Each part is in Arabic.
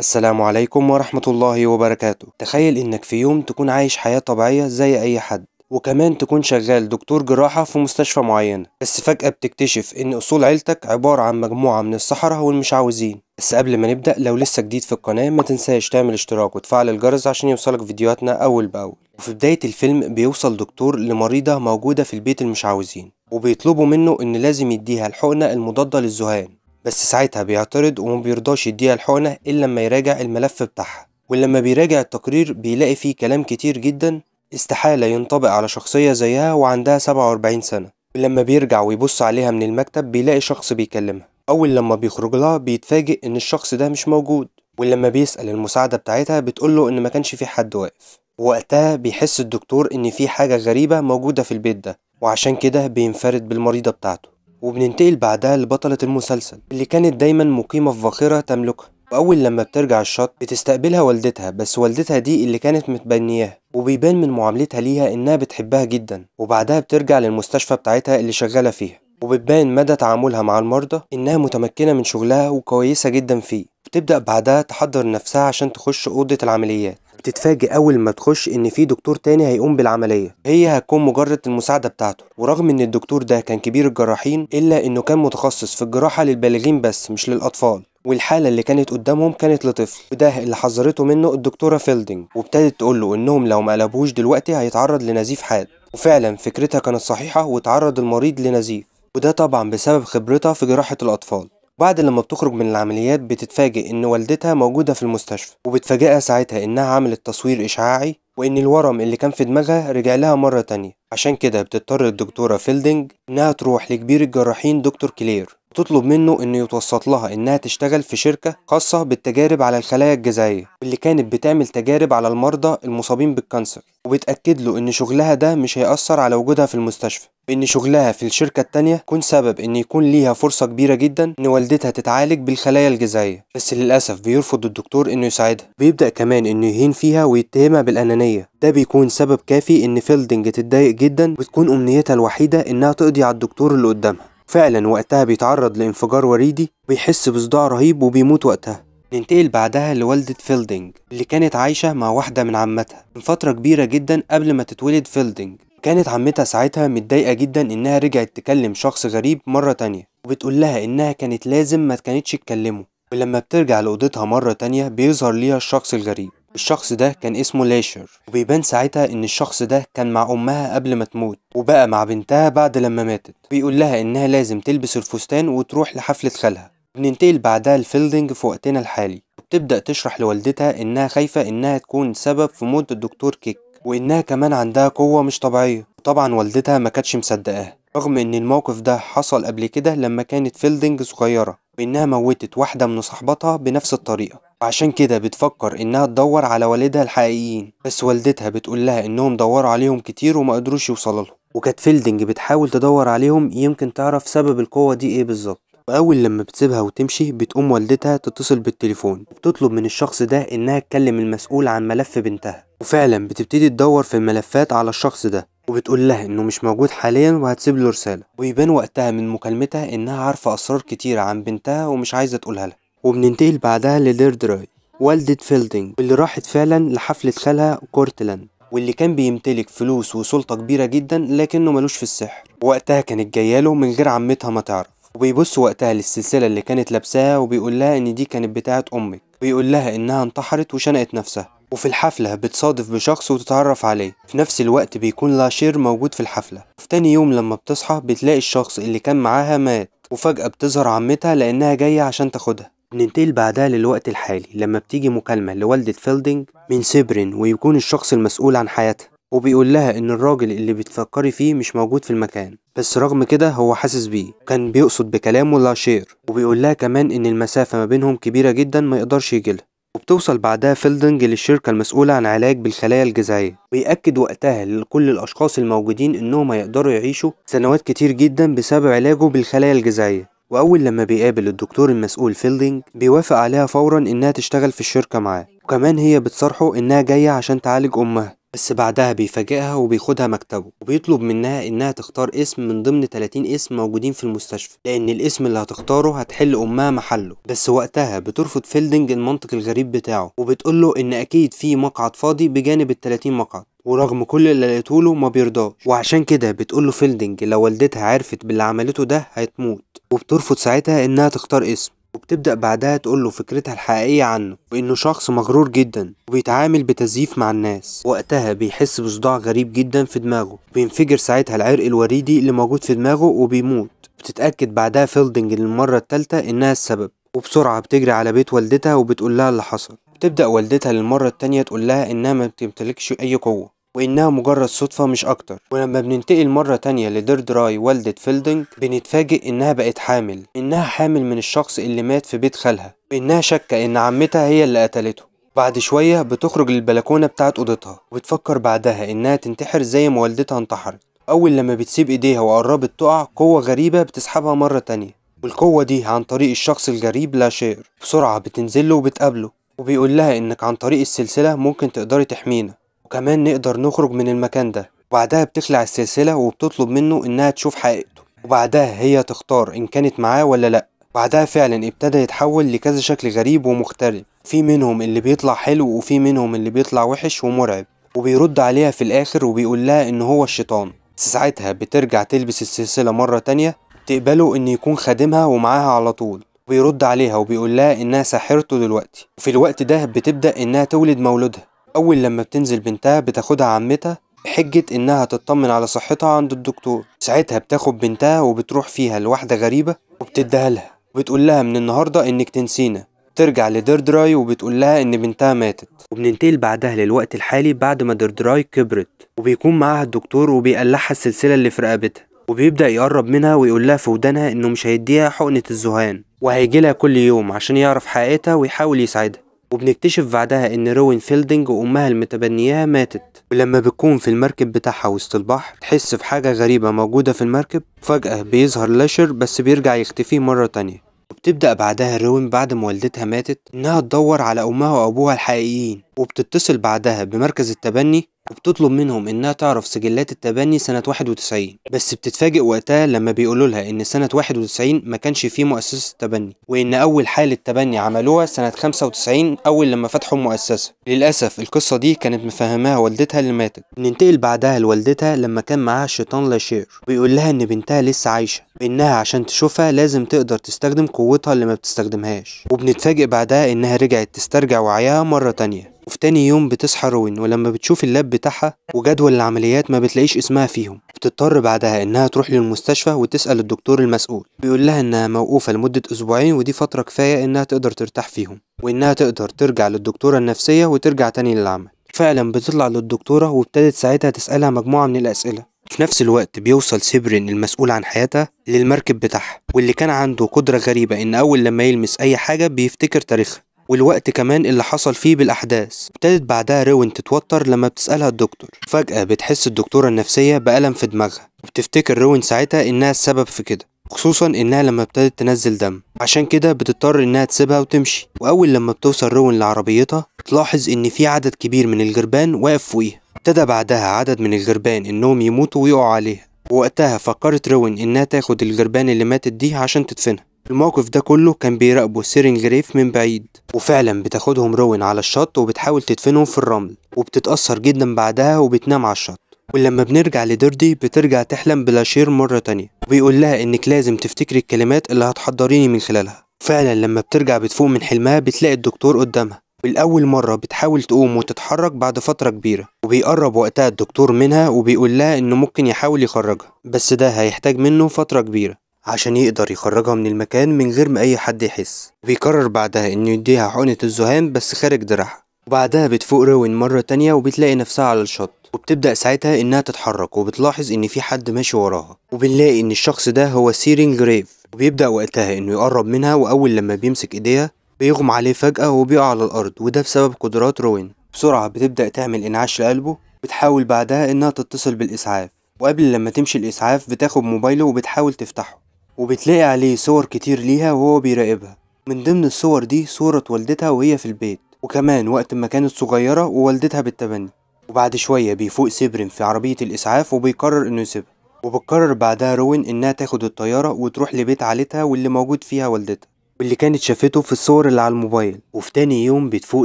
السلام عليكم ورحمة الله وبركاته تخيل انك في يوم تكون عايش حياة طبيعية زي اي حد وكمان تكون شغال دكتور جراحة في مستشفى معينة بس فجأة بتكتشف ان اصول عيلتك عبارة عن مجموعة من السحرة والمشعوذين بس قبل ما نبدأ لو لسه جديد في القناة ما تنساش تعمل اشتراك وتفعل الجرس عشان يوصلك فيديوهاتنا اول باول وفي بداية الفيلم بيوصل دكتور لمريضة موجودة في البيت المشعوذين وبيطلبوا منه ان لازم يديها الحقنة المضادة للذهان بس ساعتها بيعترض وما بيرضاش يديها الحقنة إلا لما يراجع الملف بتاعها ولما بيراجع التقرير بيلاقي فيه كلام كتير جدا استحالة ينطبق على شخصية زيها وعندها 47 سنة ولما بيرجع ويبص عليها من المكتب بيلاقي شخص بيكلمها أول لما بيخرج لها بيتفاجئ إن الشخص ده مش موجود ولما بيسأل المساعدة بتاعتها بتقوله إن ما كانش في حد واقف وقتها بيحس الدكتور إن في حاجة غريبة موجودة في البيت ده وعشان كده بينفرد بالمريضة بتاعته وبننتقل بعدها لبطلة المسلسل اللي كانت دايما مقيمة في باخرة تملكها وأول لما بترجع الشط بتستقبلها والدتها بس والدتها دي اللي كانت متبنياها وبيبان من معاملتها ليها إنها بتحبها جدا وبعدها بترجع للمستشفى بتاعتها اللي شغالة فيها وبتبان مدى تعاملها مع المرضى إنها متمكنة من شغلها وكويسة جدا فيه بتبدأ بعدها تحضر نفسها عشان تخش أوضة العمليات بتتفاجئ أول ما تخش إن في دكتور تاني هيقوم بالعملية هي هتكون مجرد المساعدة بتاعته ورغم إن الدكتور ده كان كبير الجراحين إلا إنه كان متخصص في الجراحة للبالغين بس مش للأطفال والحالة اللي كانت قدامهم كانت لطفل وده اللي حذرته منه الدكتورة فيلدينج وابتدت له إنهم لو ما قلبوش دلوقتي هيتعرض لنزيف حاد وفعلا فكرتها كانت صحيحة وتعرض المريض لنزيف وده طبعا بسبب خبرتها في جراحة الأطفال وبعد لما بتخرج من العمليات بتتفاجئ إن والدتها موجودة في المستشفى وبتفاجئها ساعتها إنها عملت تصوير إشعاعي وإن الورم اللي كان في دماغها رجع لها مرة تانية عشان كده بتضطر الدكتورة فيلدينج إنها تروح لكبير الجراحين دكتور كلير تطلب منه انه يتوسط لها انها تشتغل في شركة خاصة بالتجارب على الخلايا الجذعية اللي كانت بتعمل تجارب على المرضى المصابين بالكانسر وبتأكد له ان شغلها ده مش هيأثر على وجودها في المستشفى وان شغلها في الشركة التانية يكون سبب ان يكون ليها فرصة كبيرة جدا ان والدتها تتعالج بالخلايا الجذعية بس للأسف بيرفض الدكتور انه يساعدها بيبدأ كمان انه يهين فيها ويتهمها بالأنانية ده بيكون سبب كافي ان فيلدنج تتضايق جدا وتكون امنيتها الوحيدة انها تقضي على الدكتور اللي قدامها فعلا وقتها بيتعرض لانفجار وريدي بيحس بصداع رهيب وبيموت وقتها ننتقل بعدها لوالدة فيلدينج اللي كانت عايشة مع واحدة من عمتها من فترة كبيرة جدا قبل ما تتولد فيلدينج كانت عمتها ساعتها متضايقة جدا إنها رجعت تكلم شخص غريب مرة تانية وبتقول لها إنها كانت لازم ما كانتش تكلمه ولما بترجع لأوضتها مرة تانية بيظهر ليها الشخص الغريب الشخص ده كان اسمه لاشر وبيبان ساعتها ان الشخص ده كان مع امها قبل ما تموت وبقى مع بنتها بعد لما ماتت بيقول لها انها لازم تلبس الفستان وتروح لحفلة خالها بننتقل بعدها لفيلدينج في وقتنا الحالي وبتبدأ تشرح لوالدتها انها خايفة انها تكون سبب في موت الدكتور كيك وانها كمان عندها قوة مش طبيعية وطبعا والدتها ما كانتش مصدقاها رغم ان الموقف ده حصل قبل كده لما كانت فيلدينج صغيرة وإنها موتت واحدة من صحباتها بنفس الطريقة عشان كده بتفكر إنها تدور على والدها الحقيقيين بس والدتها بتقول لها إنهم دوروا عليهم كتير وما قدروش يوصلوا لهم وكانت فيلدنج بتحاول تدور عليهم يمكن تعرف سبب القوة دي إيه بالظبط وأول لما بتسيبها وتمشي بتقوم والدتها تتصل بالتليفون بتطلب من الشخص ده إنها تكلم المسؤول عن ملف بنتها وفعلا بتبتدي تدور في الملفات على الشخص ده وبتقول لها انه مش موجود حاليا وهتسيب له رساله ويبان وقتها من مكالمتها انها عارفه اسرار كتير عن بنتها ومش عايزه تقولها لها وبننتقل بعدها لدير دراي والدة فيلدينج واللي راحت فعلا لحفلة خالها كورتلاند واللي كان بيمتلك فلوس وسلطة كبيرة جدا لكنه ملوش في السحر وقتها كانت جاياله من غير عمتها ما تعرف وبيبص وقتها للسلسلة اللي كانت لابساها وبيقول لها ان دي كانت بتاعة امك بيقول لها انها انتحرت وشنقت نفسها وفي الحفلة بتصادف بشخص وتتعرف عليه في نفس الوقت بيكون لاشير موجود في الحفلة وفي تاني يوم لما بتصحى بتلاقي الشخص اللي كان معاها مات وفجأة بتظهر عمتها لأنها جاية عشان تاخدها بننتقل بعدها للوقت الحالي لما بتيجي مكالمة لوالدة فيلدينج من سيبرين ويكون الشخص المسؤول عن حياتها وبيقول لها إن الراجل اللي بتفكري فيه مش موجود في المكان بس رغم كده هو حاسس بيه كان بيقصد بكلامه لاشير وبيقول لها كمان إن المسافة ما بينهم كبيرة جدا ما يقدرش يجيلها وبتوصل بعدها فيلدنج للشركة المسؤولة عن علاج بالخلايا الجذعية ويأكد وقتها لكل الأشخاص الموجودين إنهم هيقدروا يعيشوا سنوات كتير جدا بسبب علاجه بالخلايا الجذعية وأول لما بيقابل الدكتور المسؤول فيلدينج بيوافق عليها فورا إنها تشتغل في الشركة معاه وكمان هي بتصارحه إنها جاية عشان تعالج أمها بس بعدها بيفاجئها وبياخدها مكتبه وبيطلب منها انها تختار اسم من ضمن 30 اسم موجودين في المستشفى لان الاسم اللي هتختاره هتحل امها محله بس وقتها بترفض فيلدنج المنطق الغريب بتاعه وبتقوله ان اكيد في مقعد فاضي بجانب ال 30 مقعد ورغم كل اللي لقيته له ما بيرضاش وعشان كده بتقول له فيلدنج لو والدتها عرفت باللي عملته ده هتموت وبترفض ساعتها انها تختار اسم وبتبدأ بعدها تقول له فكرتها الحقيقية عنه وإنه شخص مغرور جدا وبيتعامل بتزييف مع الناس وقتها بيحس بصداع غريب جدا في دماغه بينفجر ساعتها العرق الوريدي اللي موجود في دماغه وبيموت بتتأكد بعدها فيلدنج للمرة التالتة إنها السبب وبسرعة بتجري على بيت والدتها وبتقول لها اللي حصل بتبدأ والدتها للمرة التانية تقول لها إنها ما بتمتلكش أي قوة وإنها مجرد صدفة مش أكتر ولما بننتقل مرة تانية دراي والدة فيلدنج بنتفاجئ إنها بقت حامل إنها حامل من الشخص اللي مات في بيت خالها وإنها شاكة إن عمتها هي اللي قتلته بعد شوية بتخرج للبلكونة بتاعت أوضتها وبتفكر بعدها إنها تنتحر زي ما والدتها انتحرت أول لما بتسيب إيديها وقربت تقع قوة غريبة بتسحبها مرة تانية والقوة دي عن طريق الشخص الغريب لاشير بسرعة بتنزله وبتقابله وبيقول لها إنك عن طريق السلسلة ممكن تقدري تحمينا وكمان نقدر نخرج من المكان ده وبعدها بتخلع السلسلة وبتطلب منه إنها تشوف حقيقته وبعدها هي تختار إن كانت معاه ولا لأ بعدها فعلا ابتدى يتحول لكذا شكل غريب ومختلف في منهم اللي بيطلع حلو وفي منهم اللي بيطلع وحش ومرعب وبيرد عليها في الآخر وبيقول لها إن هو الشيطان بس ساعتها بترجع تلبس السلسلة مرة تانية تقبله إن يكون خادمها ومعاها على طول بيرد عليها وبيقول لها إنها ساحرته دلوقتي وفي الوقت ده بتبدأ إنها تولد مولودها أول لما بتنزل بنتها بتاخدها عمتها بحجة إنها تطمن على صحتها عند الدكتور ساعتها بتاخد بنتها وبتروح فيها لواحدة غريبة وبتديها لها وبتقول لها من النهاردة إنك تنسينا ترجع لدردراي وبتقول لها إن بنتها ماتت وبننتقل بعدها للوقت الحالي بعد ما دردراي كبرت وبيكون معاها الدكتور وبيقلعها السلسلة اللي في رقبتها وبيبدأ يقرب منها ويقول لها في ودانها إنه مش هيديها حقنة الذهان وهيجي لها كل يوم عشان يعرف حقيقتها ويحاول يساعدها وبنكتشف بعدها ان روين فيلدينج وامها المتبنياها ماتت ولما بتكون في المركب بتاعها وسط البحر تحس في حاجة غريبة موجودة في المركب فجأة بيظهر لاشر بس بيرجع يختفي مرة تانية وبتبدأ بعدها روين بعد ما والدتها ماتت إنها تدور على أمها وأبوها الحقيقيين وبتتصل بعدها بمركز التبني وبتطلب منهم انها تعرف سجلات التبني سنه 91 بس بتتفاجئ وقتها لما بيقولوا لها ان سنه 91 ما كانش فيه مؤسسه تبني وان اول حاله تبني عملوها سنه 95 اول لما فتحوا المؤسسه للاسف القصه دي كانت مفهماها والدتها اللي ماتت ننتقل بعدها لوالدتها لما كان معاها الشيطان لاشير ويقول لها ان بنتها لسه عايشه انها عشان تشوفها لازم تقدر تستخدم قوتها اللي ما بتستخدمهاش وبنتفاجئ بعدها انها رجعت تسترجع وعيها مره تانيه وفي تاني يوم بتصحى روين ولما بتشوف اللاب بتاعها وجدول العمليات ما بتلاقيش اسمها فيهم بتضطر بعدها انها تروح للمستشفى وتسأل الدكتور المسؤول بيقول لها انها موقوفة لمدة اسبوعين ودي فترة كفاية انها تقدر ترتاح فيهم وانها تقدر ترجع للدكتورة النفسية وترجع تاني للعمل فعلا بتطلع للدكتورة وابتدت ساعتها تسألها مجموعة من الأسئلة في نفس الوقت بيوصل سبرين المسؤول عن حياتها للمركب بتاعها واللي كان عنده قدرة غريبة إن أول لما يلمس أي حاجة بيفتكر تاريخها والوقت كمان اللي حصل فيه بالأحداث ابتدت بعدها روين تتوتر لما بتسألها الدكتور فجأة بتحس الدكتورة النفسية بألم في دماغها وبتفتكر روين ساعتها إنها السبب في كده خصوصا انها لما ابتدت تنزل دم عشان كده بتضطر انها تسيبها وتمشي واول لما بتوصل روين لعربيتها تلاحظ ان في عدد كبير من الجربان واقف فوقيها ابتدى بعدها عدد من الجربان انهم يموتوا ويقعوا عليها ووقتها فكرت روين انها تاخد الجربان اللي ماتت دي عشان تدفنها الموقف ده كله كان بيراقبه سيرين جريف من بعيد وفعلا بتاخدهم روين على الشط وبتحاول تدفنهم في الرمل وبتتأثر جدا بعدها وبتنام على الشط ولما بنرجع لديردي بترجع تحلم بلاشير مرة تانية وبيقول لها انك لازم تفتكري الكلمات اللي هتحضريني من خلالها فعلا لما بترجع بتفوق من حلمها بتلاقي الدكتور قدامها والأول مرة بتحاول تقوم وتتحرك بعد فترة كبيرة وبيقرب وقتها الدكتور منها وبيقول لها إنه ممكن يحاول يخرجها بس ده هيحتاج منه فترة كبيرة عشان يقدر يخرجها من المكان من غير ما أي حد يحس وبيكرر بعدها إنه يديها حقنة الزهام بس خارج دراعها وبعدها بتفوق روين مرة تانية وبتلاقي نفسها على الشط وبتبدأ ساعتها إنها تتحرك وبتلاحظ إن في حد ماشي وراها وبنلاقي إن الشخص ده هو سيرين جريف وبيبدأ وقتها إنه يقرب منها وأول لما بيمسك إيديها بيغمى عليه فجأة وبيقع على الأرض وده بسبب قدرات روين بسرعة بتبدأ تعمل إنعاش لقلبه بتحاول بعدها إنها تتصل بالإسعاف وقبل لما تمشي الإسعاف بتاخد موبايله وبتحاول تفتحه وبتلاقي عليه صور كتير ليها وهو بيراقبها من ضمن الصور دي صورة والدتها وهي في البيت وكمان وقت ما كانت صغيرة ووالدتها بالتبني وبعد شوية بيفوق سبرم في عربية الإسعاف وبيقرر إنه يسيبها وبتقرر بعدها روين إنها تاخد الطيارة وتروح لبيت عيلتها واللي موجود فيها والدتها واللي كانت شافته في الصور اللي على الموبايل وفي تاني يوم بتفوق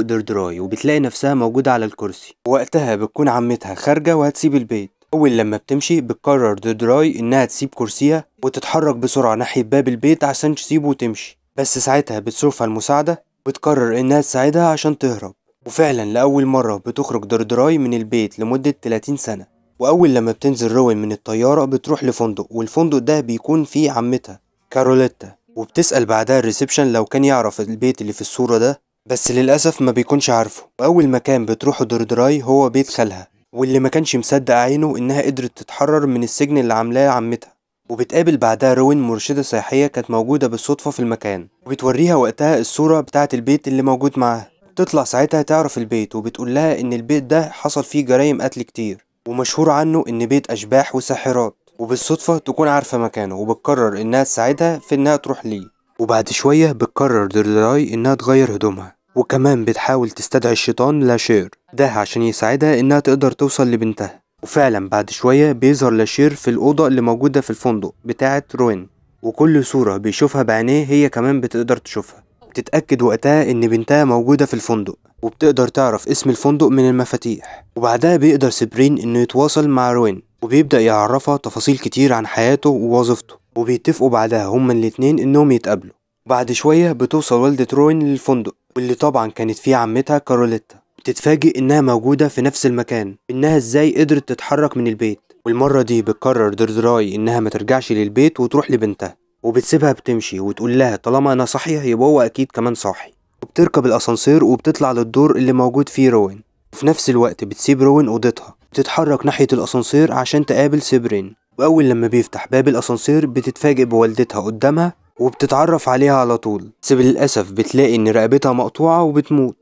دردراي وبتلاقي نفسها موجودة على الكرسي وقتها بتكون عمتها خارجة وهتسيب البيت أول لما بتمشي بتقرر دودراي إنها تسيب كرسيها وتتحرك بسرعة ناحية باب البيت عشان تسيبه وتمشي بس ساعتها بتشوفها المساعدة بتقرر إنها تساعدها عشان تهرب وفعلا لأول مرة بتخرج دردراي من البيت لمدة 30 سنة وأول لما بتنزل روين من الطيارة بتروح لفندق والفندق ده بيكون فيه عمتها كاروليتا وبتسأل بعدها الريسبشن لو كان يعرف البيت اللي في الصورة ده بس للأسف ما بيكونش عارفه وأول مكان بتروحه دردراي هو بيت خالها واللي ما كانش مصدق عينه إنها قدرت تتحرر من السجن اللي عاملاه عمتها وبتقابل بعدها روين مرشدة سياحية كانت موجودة بالصدفة في المكان وبتوريها وقتها الصورة بتاعة البيت اللي موجود معاها بتطلع ساعتها تعرف البيت وبتقول لها إن البيت ده حصل فيه جرايم قتل كتير ومشهور عنه إن بيت أشباح وساحرات وبالصدفة تكون عارفة مكانه وبتقرر إنها تساعدها في إنها تروح ليه وبعد شوية بتقرر دردراي إنها تغير هدومها وكمان بتحاول تستدعي الشيطان لاشير ده عشان يساعدها إنها تقدر توصل لبنتها وفعلا بعد شوية بيظهر لاشير في الأوضة اللي موجودة في الفندق بتاعة روين وكل صورة بيشوفها بعينيه هي كمان بتقدر تشوفها بتتأكد وقتها إن بنتها موجودة في الفندق وبتقدر تعرف اسم الفندق من المفاتيح وبعدها بيقدر سبرين إنه يتواصل مع روين وبيبدأ يعرفها تفاصيل كتير عن حياته ووظيفته وبيتفقوا بعدها هما الاتنين إنهم يتقابلوا بعد شوية بتوصل والدة روين للفندق واللي طبعا كانت فيه عمتها كاروليتا بتتفاجئ إنها موجودة في نفس المكان إنها إزاي قدرت تتحرك من البيت والمرة دي بتقرر دردراي إنها ما ترجعش للبيت وتروح لبنتها وبتسيبها بتمشي وتقول لها طالما أنا صاحية يبقى هو أكيد كمان صاحي وبتركب الأسانسير وبتطلع للدور اللي موجود فيه روين وفي نفس الوقت بتسيب روين أوضتها بتتحرك ناحية الأسانسير عشان تقابل سيبرين وأول لما بيفتح باب الأسانسير بتتفاجئ بوالدتها قدامها وبتتعرف عليها على طول بس للأسف بتلاقي إن رقبتها مقطوعة وبتموت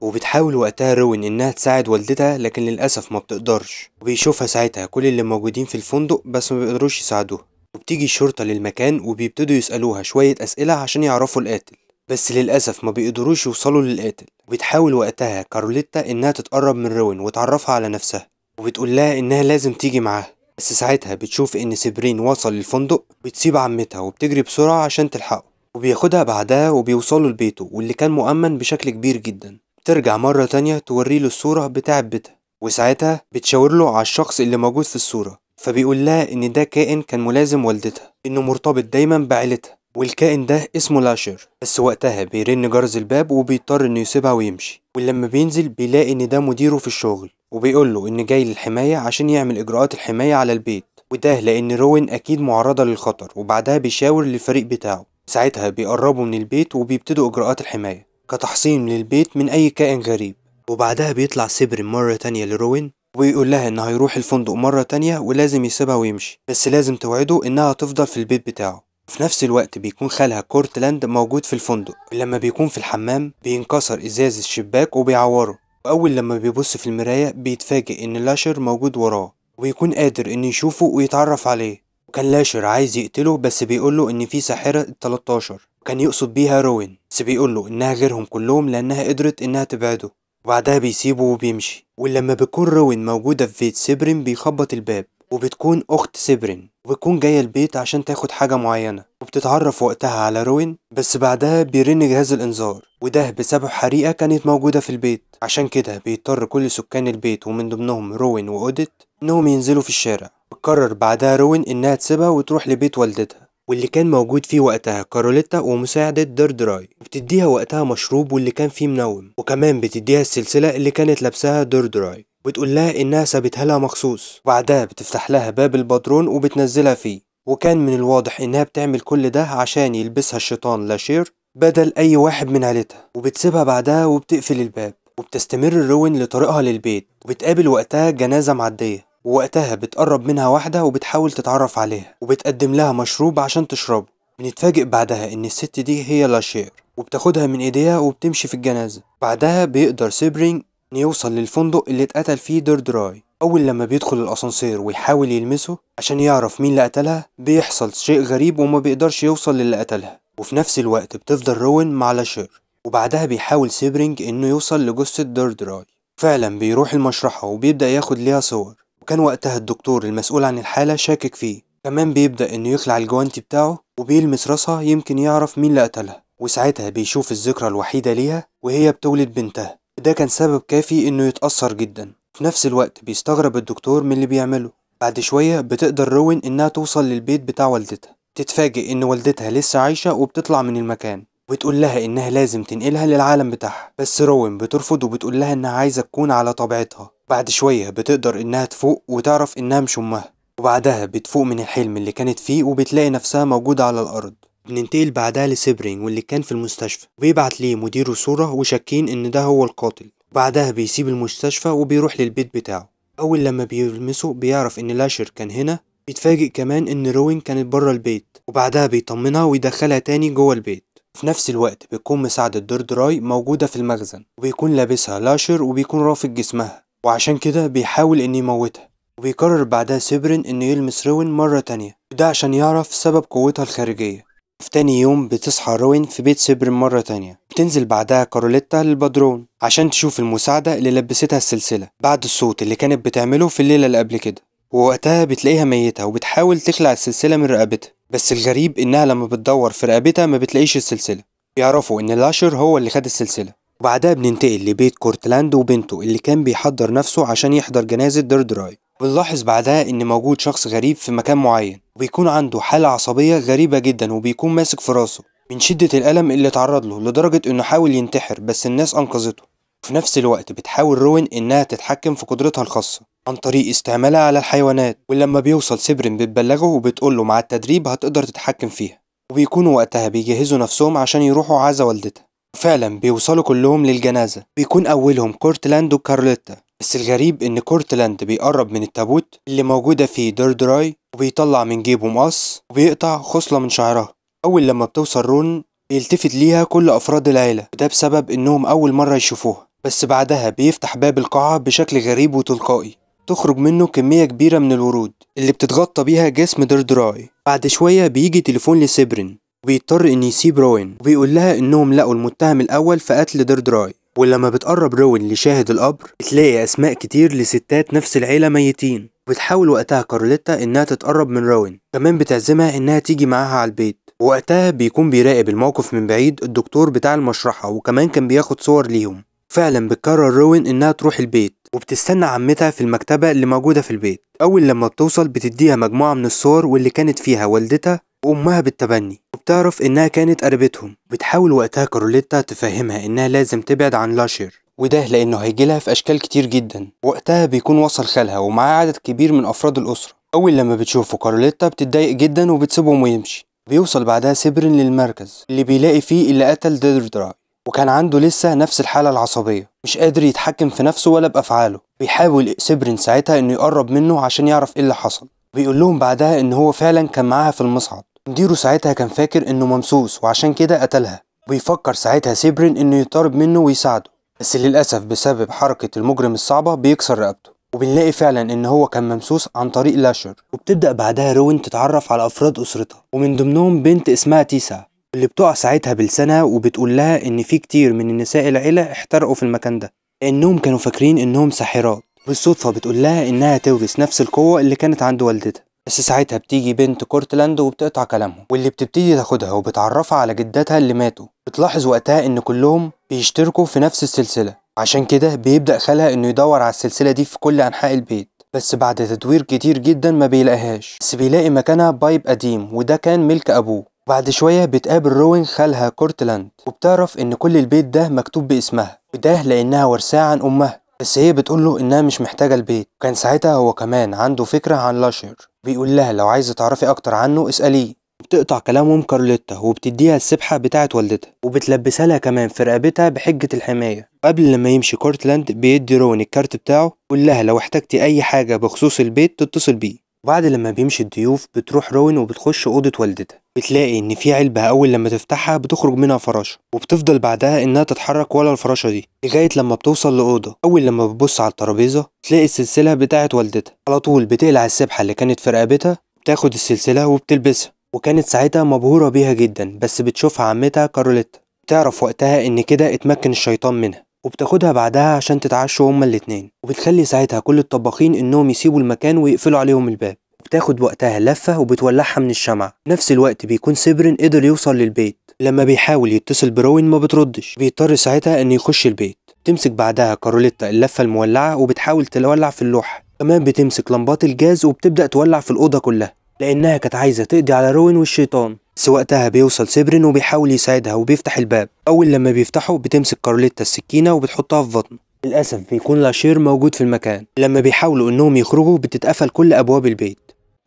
وبتحاول وقتها روين إنها تساعد والدتها لكن للأسف ما بتقدرش وبيشوفها ساعتها كل اللي موجودين في الفندق بس ما بيقدروش يساعدوها وبتيجي الشرطة للمكان وبيبتدوا يسألوها شوية أسئلة عشان يعرفوا القاتل بس للأسف ما بيقدروش يوصلوا للقاتل وبتحاول وقتها كاروليتا إنها تتقرب من روين وتعرفها على نفسها وبتقول لها إنها لازم تيجي معاها بس ساعتها بتشوف ان سبرين وصل للفندق بتسيب عمتها وبتجري بسرعة عشان تلحقه وبياخدها بعدها وبيوصلوا لبيته واللي كان مؤمن بشكل كبير جدا بترجع مرة تانية توريله الصورة بتاعة بيتها وساعتها بتشاور له على الشخص اللي موجود في الصورة فبيقول لها ان ده كائن كان ملازم والدتها انه مرتبط دايما بعيلتها والكائن ده اسمه لاشر بس وقتها بيرن جرس الباب وبيضطر انه يسيبها ويمشي ولما بينزل بيلاقي ان ده مديره في الشغل وبيقول له إن جاي للحماية عشان يعمل إجراءات الحماية على البيت وده لأن روين أكيد معرضة للخطر وبعدها بيشاور للفريق بتاعه ساعتها بيقربوا من البيت وبيبتدوا إجراءات الحماية كتحصين للبيت من أي كائن غريب وبعدها بيطلع سبر مرة تانية لروين وبيقول لها إن هيروح الفندق مرة تانية ولازم يسيبها ويمشي بس لازم توعده إنها تفضل في البيت بتاعه في نفس الوقت بيكون خالها كورتلاند موجود في الفندق لما بيكون في الحمام بينكسر إزاز الشباك وبيعوره وأول لما بيبص في المراية بيتفاجئ إن لاشر موجود وراه ويكون قادر إنه يشوفه ويتعرف عليه وكان لاشر عايز يقتله بس بيقوله إن في ساحرة التلتاشر وكان يقصد بيها روين بس بيقوله إنها غيرهم كلهم لأنها قدرت إنها تبعده وبعدها بيسيبه وبيمشي ولما بيكون روين موجودة في بيت سبرين بيخبط الباب وبتكون أخت سبرين وبتكون جاية البيت عشان تاخد حاجة معينة وبتتعرف وقتها على روين بس بعدها بيرن جهاز الإنذار وده بسبب حريقة كانت موجودة في البيت عشان كده بيضطر كل سكان البيت ومن ضمنهم روين وأوديت إنهم ينزلوا في الشارع بتقرر بعدها روين إنها تسيبها وتروح لبيت والدتها واللي كان موجود فيه وقتها كاروليتا ومساعدة دردراي وبتديها وقتها مشروب واللي كان فيه منوم وكمان بتديها السلسلة اللي كانت لابساها دردراي وتقول لها انها سابتها لها مخصوص وبعدها بتفتح لها باب البدرون وبتنزلها فيه وكان من الواضح انها بتعمل كل ده عشان يلبسها الشيطان لاشير بدل اي واحد من عيلتها وبتسيبها بعدها وبتقفل الباب وبتستمر الروين لطريقها للبيت وبتقابل وقتها جنازة معدية ووقتها بتقرب منها واحدة وبتحاول تتعرف عليها وبتقدم لها مشروب عشان تشربه بنتفاجئ بعدها ان الست دي هي لاشير وبتاخدها من ايديها وبتمشي في الجنازة بعدها بيقدر سيبرينج يوصل للفندق اللي اتقتل فيه دردراي أول لما بيدخل الأسانسير ويحاول يلمسه عشان يعرف مين اللي قتلها بيحصل شيء غريب وما بيقدرش يوصل للي قتلها وفي نفس الوقت بتفضل روين مع لاشير وبعدها بيحاول سيبرينج إنه يوصل لجثة دردراي فعلا بيروح المشرحة وبيبدأ ياخد ليها صور وكان وقتها الدكتور المسؤول عن الحالة شاكك فيه كمان بيبدأ إنه يخلع الجوانتي بتاعه وبيلمس راسها يمكن يعرف مين اللي قتلها وساعتها بيشوف الذكرى الوحيدة ليها وهي بتولد بنتها وده كان سبب كافي إنه يتأثر جدا في نفس الوقت بيستغرب الدكتور من اللي بيعمله بعد شوية بتقدر روين إنها توصل للبيت بتاع والدتها تتفاجئ إن والدتها لسه عايشة وبتطلع من المكان وتقول لها إنها لازم تنقلها للعالم بتاعها بس روين بترفض وبتقول لها إنها عايزة تكون على طبيعتها بعد شوية بتقدر إنها تفوق وتعرف إنها مش أمها وبعدها بتفوق من الحلم اللي كانت فيه وبتلاقي نفسها موجودة على الأرض بننتقل بعدها لسيبرينج واللي كان في المستشفى وبيبعت ليه مديره صورة وشاكين ان ده هو القاتل وبعدها بيسيب المستشفى وبيروح للبيت بتاعه أول لما بيلمسه بيعرف إن لاشر كان هنا بيتفاجئ كمان إن روين كانت بره البيت وبعدها بيطمنها ويدخلها تاني جوه البيت وفي نفس الوقت بتكون مساعدة دوردراي موجودة في المخزن وبيكون لابسها لاشر وبيكون رافض جسمها وعشان كده بيحاول إن يموتها وبيقرر بعدها سيبرين إنه يلمس روين مرة تانية وده عشان يعرف سبب قوتها الخارجية في تاني يوم بتصحى روين في بيت سبر مرة تانية بتنزل بعدها كاروليتا للبدرون عشان تشوف المساعدة اللي لبستها السلسلة بعد الصوت اللي كانت بتعمله في الليلة اللي قبل كده ووقتها بتلاقيها ميتة وبتحاول تخلع السلسلة من رقبتها بس الغريب إنها لما بتدور في رقبتها ما بتلاقيش السلسلة بيعرفوا إن لاشر هو اللي خد السلسلة وبعدها بننتقل لبيت كورتلاند وبنته اللي كان بيحضر نفسه عشان يحضر جنازة دردراي بنلاحظ بعدها ان موجود شخص غريب في مكان معين وبيكون عنده حالة عصبية غريبة جدا وبيكون ماسك في راسه من شدة الألم اللي اتعرض له لدرجة انه حاول ينتحر بس الناس انقذته وفي نفس الوقت بتحاول روين انها تتحكم في قدرتها الخاصة عن طريق استعمالها على الحيوانات ولما بيوصل سبرين بتبلغه وبتقوله مع التدريب هتقدر تتحكم فيها وبيكونوا وقتها بيجهزوا نفسهم عشان يروحوا عزا والدتها وفعلا بيوصلوا كلهم للجنازة بيكون أولهم كورتلاند وكارليتا بس الغريب إن كورتلاند بيقرب من التابوت اللي موجودة فيه دوردراي وبيطلع من جيبه مقص وبيقطع خصلة من شعرها أول لما بتوصل رون بيلتفت ليها كل أفراد العيلة وده بسبب إنهم أول مرة يشوفوها بس بعدها بيفتح باب القاعة بشكل غريب وتلقائي تخرج منه كمية كبيرة من الورود اللي بتتغطى بيها جسم دردراي بعد شوية بيجي تليفون لسبرين وبيضطر إن يسيب روين وبيقول لها إنهم لقوا المتهم الأول في قتل دردراي ولما بتقرب روين لشاهد القبر بتلاقي أسماء كتير لستات نفس العيلة ميتين وبتحاول وقتها كارليتا إنها تتقرب من روين كمان بتعزمها إنها تيجي معاها على البيت وقتها بيكون بيراقب الموقف من بعيد الدكتور بتاع المشرحة وكمان كان بياخد صور ليهم فعلا بتكرر روين إنها تروح البيت وبتستنى عمتها في المكتبة اللي موجودة في البيت أول لما بتوصل بتديها مجموعة من الصور واللي كانت فيها والدتها وأمها بالتبني وبتعرف إنها كانت قريبتهم بتحاول وقتها كاروليتا تفهمها إنها لازم تبعد عن لاشير وده لأنه هيجيلها في أشكال كتير جدا وقتها بيكون وصل خالها ومعاه عدد كبير من أفراد الأسرة أول لما بتشوفه كاروليتا بتتضايق جدا وبتسيبهم ويمشي بيوصل بعدها سبرن للمركز اللي بيلاقي فيه اللي قتل ديدردراي وكان عنده لسه نفس الحالة العصبية مش قادر يتحكم في نفسه ولا بأفعاله بيحاول سبرين ساعتها إنه يقرب منه عشان يعرف إيه اللي حصل بيقول لهم بعدها إن هو فعلا كان معاها في المصعد مديره ساعتها كان فاكر إنه ممسوس وعشان كده قتلها بيفكر ساعتها سبرين إنه يطالب منه ويساعده بس للأسف بسبب حركة المجرم الصعبة بيكسر رقبته وبنلاقي فعلا ان هو كان ممسوس عن طريق لاشر وبتبدا بعدها روين تتعرف على افراد اسرتها ومن ضمنهم بنت اسمها تيسا اللي بتقع ساعتها بلسانها وبتقول لها إن في كتير من النساء العيلة احترقوا في المكان ده لأنهم كانوا فاكرين إنهم ساحرات بالصدفة بتقول لها إنها توجس نفس القوة اللي كانت عند والدتها بس ساعتها بتيجي بنت كورتلاند وبتقطع كلامهم واللي بتبتدي تاخدها وبتعرفها على جداتها اللي ماتوا بتلاحظ وقتها إن كلهم بيشتركوا في نفس السلسلة عشان كده بيبدأ خالها إنه يدور على السلسلة دي في كل أنحاء البيت بس بعد تدوير كتير جدا ما بيلاقيهاش بس بيلاقي مكانها بايب قديم وده كان ملك أبوه بعد شوية بتقابل روين خالها كورتلاند وبتعرف إن كل البيت ده مكتوب باسمها وده لأنها ورثاه عن أمها بس هي بتقول له إنها مش محتاجة البيت وكان ساعتها هو كمان عنده فكرة عن لاشر بيقول لها لو عايزة تعرفي أكتر عنه اسأليه بتقطع كلام أم كارليتا وبتديها السبحة بتاعة والدتها وبتلبسها لها كمان في رقبتها بحجة الحماية قبل لما يمشي كورتلاند بيدي روين الكارت بتاعه قول لها لو احتجتي أي حاجة بخصوص البيت تتصل بيه وبعد لما بيمشي الضيوف بتروح روين وبتخش أوضة والدتها بتلاقي إن في علبة أول لما تفتحها بتخرج منها فراشة وبتفضل بعدها إنها تتحرك ورا الفراشة دي لغاية لما بتوصل لأوضة أول لما بتبص على الترابيزة تلاقي السلسلة بتاعة والدتها على طول بتقلع السبحة اللي كانت في رقبتها بتاخد السلسلة وبتلبسها وكانت ساعتها مبهورة بيها جدا بس بتشوفها عمتها كاروليتا تعرف وقتها إن كده اتمكن الشيطان منها وبتاخدها بعدها عشان تتعشوا هما الاتنين وبتخلي ساعتها كل الطباخين انهم يسيبوا المكان ويقفلوا عليهم الباب بتاخد وقتها لفة وبتولعها من الشمع نفس الوقت بيكون سيبرين قدر يوصل للبيت لما بيحاول يتصل بروين ما بتردش بيضطر ساعتها ان يخش البيت تمسك بعدها كاروليتا اللفة المولعة وبتحاول تولع في اللوح كمان بتمسك لمبات الجاز وبتبدأ تولع في الأوضة كلها لأنها كانت عايزة تقضي على روين والشيطان بس وقتها بيوصل سبرن وبيحاول يساعدها وبيفتح الباب أول لما بيفتحه بتمسك كارليتا السكينة وبتحطها في بطنه للأسف بيكون لاشير موجود في المكان لما بيحاولوا إنهم يخرجوا بتتقفل كل أبواب البيت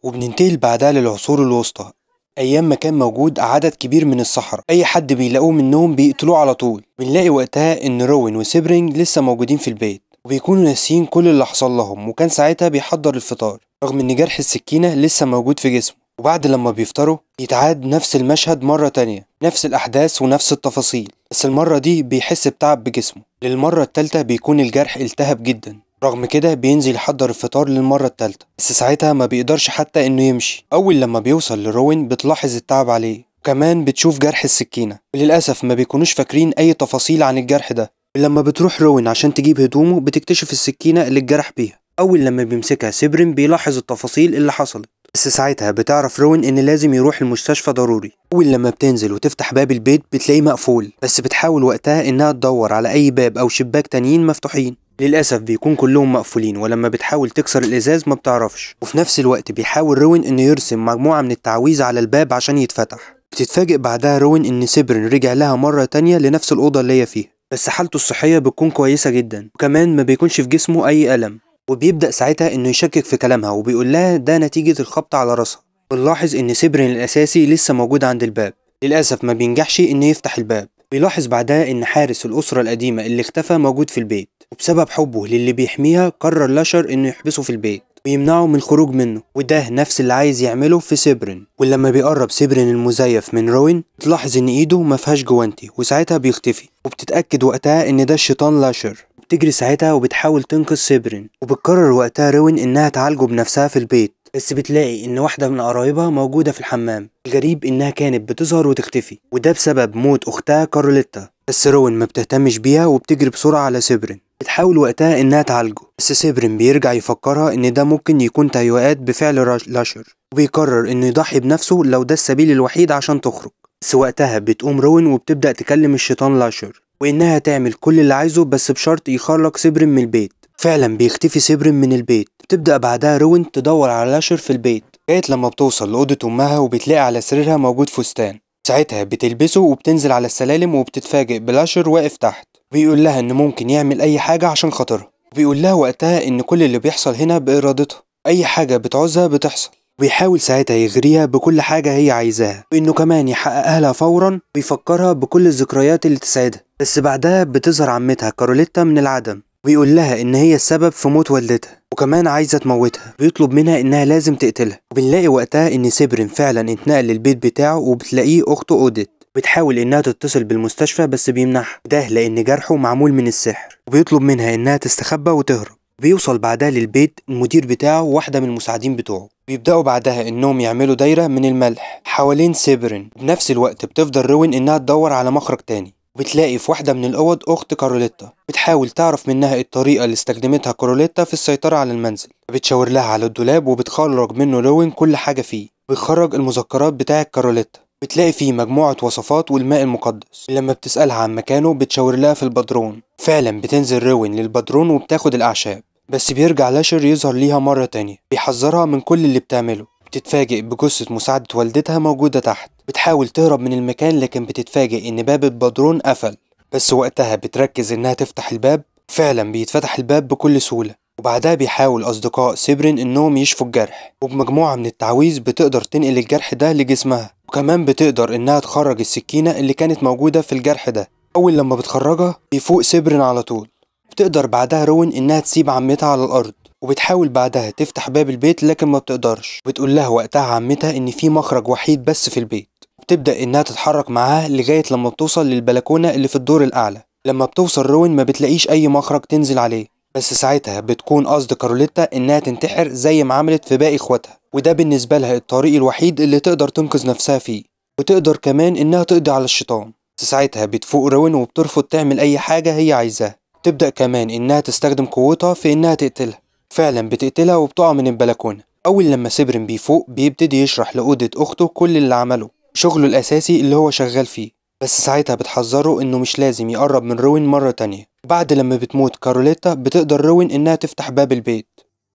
وبننتقل بعدها للعصور الوسطى أيام ما كان موجود عدد كبير من الصحراء أي حد بيلاقوه منهم بيقتلوه على طول بنلاقي وقتها إن روين وسبرينج لسه موجودين في البيت وبيكونوا ناسيين كل اللي حصل لهم وكان ساعتها بيحضر الفطار رغم إن جرح السكينة لسه موجود في جسمه وبعد لما بيفطروا يتعاد نفس المشهد مرة تانية نفس الأحداث ونفس التفاصيل بس المرة دي بيحس بتعب بجسمه للمرة التالتة بيكون الجرح التهب جدا رغم كده بينزل يحضر الفطار للمرة التالتة بس ساعتها ما بيقدرش حتى انه يمشي أول لما بيوصل لروين بتلاحظ التعب عليه وكمان بتشوف جرح السكينة وللأسف ما بيكونوش فاكرين أي تفاصيل عن الجرح ده لما بتروح روين عشان تجيب هدومه بتكتشف السكينة اللي اتجرح بيها أول لما بيمسكها سبرين بيلاحظ التفاصيل اللي حصلت بس ساعتها بتعرف روين ان لازم يروح المستشفى ضروري اول لما بتنزل وتفتح باب البيت بتلاقيه مقفول بس بتحاول وقتها انها تدور على اي باب او شباك تانيين مفتوحين للأسف بيكون كلهم مقفولين ولما بتحاول تكسر الإزاز ما بتعرفش وفي نفس الوقت بيحاول روين إنه يرسم مجموعة من التعويذ على الباب عشان يتفتح بتتفاجئ بعدها روين إن سيبرن رجع لها مرة تانية لنفس الأوضة اللي هي فيها بس حالته الصحية بتكون كويسة جدا وكمان ما بيكونش في جسمه أي ألم وبيبدأ ساعتها إنه يشكك في كلامها وبيقول لها ده نتيجة الخبط على راسها بنلاحظ إن سبرين الأساسي لسه موجود عند الباب للأسف ما بينجحش إنه يفتح الباب بيلاحظ بعدها إن حارس الأسرة القديمة اللي اختفى موجود في البيت وبسبب حبه للي بيحميها قرر لاشر إنه يحبسه في البيت ويمنعه من الخروج منه وده نفس اللي عايز يعمله في سبرين ولما بيقرب سبرين المزيف من روين بتلاحظ إن إيده مفيهاش جوانتي وساعتها بيختفي وبتتأكد وقتها إن ده الشيطان لاشر بتجري ساعتها وبتحاول تنقذ سيبرين وبتقرر وقتها روين إنها تعالجه بنفسها في البيت بس بتلاقي إن واحدة من قرايبها موجودة في الحمام الغريب إنها كانت بتظهر وتختفي وده بسبب موت أختها كاروليتا بس روين ما بتهتمش بيها وبتجري بسرعة على سيبرين بتحاول وقتها إنها تعالجه بس سيبرين بيرجع يفكرها إن ده ممكن يكون تهيؤات بفعل لاشر وبيقرر إنه يضحي بنفسه لو ده السبيل الوحيد عشان تخرج بس وقتها بتقوم روين وبتبدأ تكلم الشيطان لاشر وإنها تعمل كل اللي عايزه بس بشرط يخرج سبرم من البيت فعلا بيختفي سبرم من البيت بتبدأ بعدها روين تدور على لاشر في البيت لغاية لما بتوصل لأوضة أمها وبتلاقي على سريرها موجود فستان ساعتها بتلبسه وبتنزل على السلالم وبتتفاجئ بلاشر واقف تحت بيقول لها إن ممكن يعمل أي حاجة عشان خاطرها بيقول لها وقتها إن كل اللي بيحصل هنا بإرادتها أي حاجة بتعوزها بتحصل وبيحاول ساعتها يغريها بكل حاجة هي عايزاها وإنه كمان يحققها لها فورا ويفكرها بكل الذكريات اللي تسعدها بس بعدها بتظهر عمتها كاروليتا من العدم ويقول لها ان هي السبب في موت والدتها وكمان عايزه تموتها بيطلب منها انها لازم تقتلها وبنلاقي وقتها ان سبرين فعلا اتنقل للبيت بتاعه وبتلاقيه اخته اوديت بتحاول انها تتصل بالمستشفى بس بيمنعها ده لان جرحه معمول من السحر وبيطلب منها انها تستخبى وتهرب بيوصل بعدها للبيت المدير بتاعه وواحدة من المساعدين بتوعه بيبدأوا بعدها إنهم يعملوا دايرة من الملح حوالين سيبرين بنفس الوقت بتفضل روين إنها تدور على مخرج تاني وبتلاقي في واحدة من الأوض أخت كاروليتا بتحاول تعرف منها الطريقة اللي استخدمتها كاروليتا في السيطرة على المنزل بتشاور لها على الدولاب وبتخرج منه لوين كل حاجة فيه بيخرج المذكرات بتاعة كاروليتا بتلاقي فيه مجموعة وصفات والماء المقدس لما بتسألها عن مكانه بتشاور لها في البدرون فعلا بتنزل روين للبدرون وبتاخد الأعشاب بس بيرجع لاشر يظهر ليها مرة تانية بيحذرها من كل اللي بتعمله بتتفاجئ بجثة مساعدة والدتها موجودة تحت بتحاول تهرب من المكان لكن بتتفاجئ إن باب البدرون قفل بس وقتها بتركز إنها تفتح الباب فعلا بيتفتح الباب بكل سهولة وبعدها بيحاول أصدقاء سبرين إنهم يشفوا الجرح وبمجموعة من التعويذ بتقدر تنقل الجرح ده لجسمها وكمان بتقدر إنها تخرج السكينة اللي كانت موجودة في الجرح ده أول لما بتخرجها بيفوق سبرين على طول بتقدر بعدها روين إنها تسيب عمتها على الأرض وبتحاول بعدها تفتح باب البيت لكن ما بتقدرش بتقول لها وقتها عمتها ان في مخرج وحيد بس في البيت بتبدأ انها تتحرك معاها لغاية لما بتوصل للبلكونة اللي في الدور الاعلى لما بتوصل روين ما بتلاقيش اي مخرج تنزل عليه بس ساعتها بتكون قصد كاروليتا انها تنتحر زي ما عملت في باقي اخواتها وده بالنسبة لها الطريق الوحيد اللي تقدر تنقذ نفسها فيه وتقدر كمان انها تقضي على الشيطان ساعتها بتفوق روين وبترفض تعمل اي حاجة هي عايزاها تبدأ كمان انها تستخدم قوتها في انها تقتلها فعلا بتقتلها وبتقع من البلكونة أول لما سبرن بيفوق بيبتدي يشرح لأودة أخته كل اللي عمله شغله الأساسي اللي هو شغال فيه بس ساعتها بتحذره إنه مش لازم يقرب من روين مرة تانية بعد لما بتموت كاروليتا بتقدر روين إنها تفتح باب البيت